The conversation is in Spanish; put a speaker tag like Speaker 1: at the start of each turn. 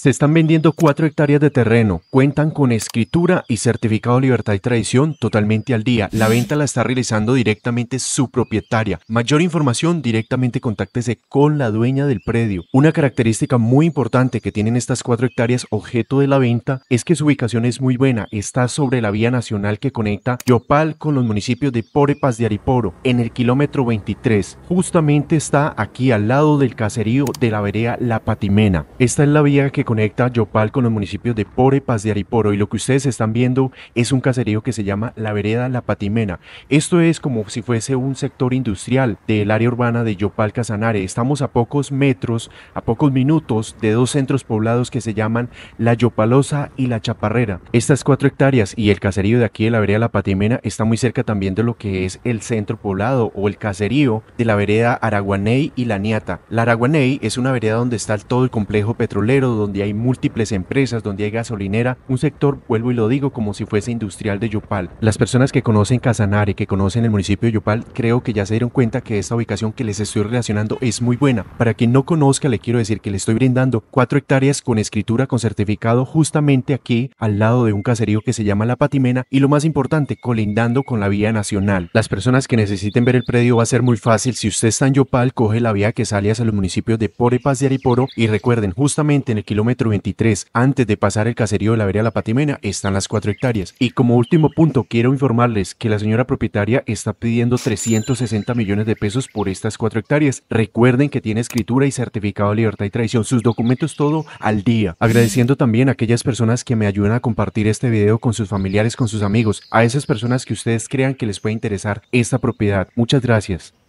Speaker 1: Se están vendiendo cuatro hectáreas de terreno, cuentan con escritura y certificado de libertad y tradición totalmente al día. La venta la está realizando directamente su propietaria. Mayor información, directamente contáctese con la dueña del predio. Una característica muy importante que tienen estas cuatro hectáreas objeto de la venta es que su ubicación es muy buena. Está sobre la vía nacional que conecta Yopal con los municipios de Porepas de Ariporo, en el kilómetro 23. Justamente está aquí al lado del caserío de la vereda La Patimena. Esta es la vía que conecta Yopal con los municipios de Pore, Paz de Ariporo y lo que ustedes están viendo es un caserío que se llama La Vereda La Patimena. Esto es como si fuese un sector industrial del área urbana de Yopal Casanare. Estamos a pocos metros, a pocos minutos de dos centros poblados que se llaman La Yopalosa y La Chaparrera. Estas cuatro hectáreas y el caserío de aquí de La Vereda La Patimena está muy cerca también de lo que es el centro poblado o el caserío de la vereda Araguaney y La Niata. La Araguaney es una vereda donde está todo el complejo petrolero, donde hay múltiples empresas, donde hay gasolinera, un sector, vuelvo y lo digo, como si fuese industrial de Yopal. Las personas que conocen Casanare, que conocen el municipio de Yopal, creo que ya se dieron cuenta que esta ubicación que les estoy relacionando es muy buena. Para quien no conozca, le quiero decir que le estoy brindando cuatro hectáreas con escritura, con certificado, justamente aquí, al lado de un caserío que se llama La Patimena, y lo más importante, colindando con la vía nacional. Las personas que necesiten ver el predio va a ser muy fácil. Si usted está en Yopal, coge la vía que sale hacia los municipios de Porepas de Ariporo, y recuerden, justamente en el kilómetro 23, antes de pasar el caserío de la vereda La Patimena, están las 4 hectáreas. Y como último punto, quiero informarles que la señora propietaria está pidiendo 360 millones de pesos por estas 4 hectáreas. Recuerden que tiene escritura y certificado de libertad y traición, sus documentos todo al día. Agradeciendo también a aquellas personas que me ayudan a compartir este video con sus familiares, con sus amigos, a esas personas que ustedes crean que les puede interesar esta propiedad. Muchas gracias.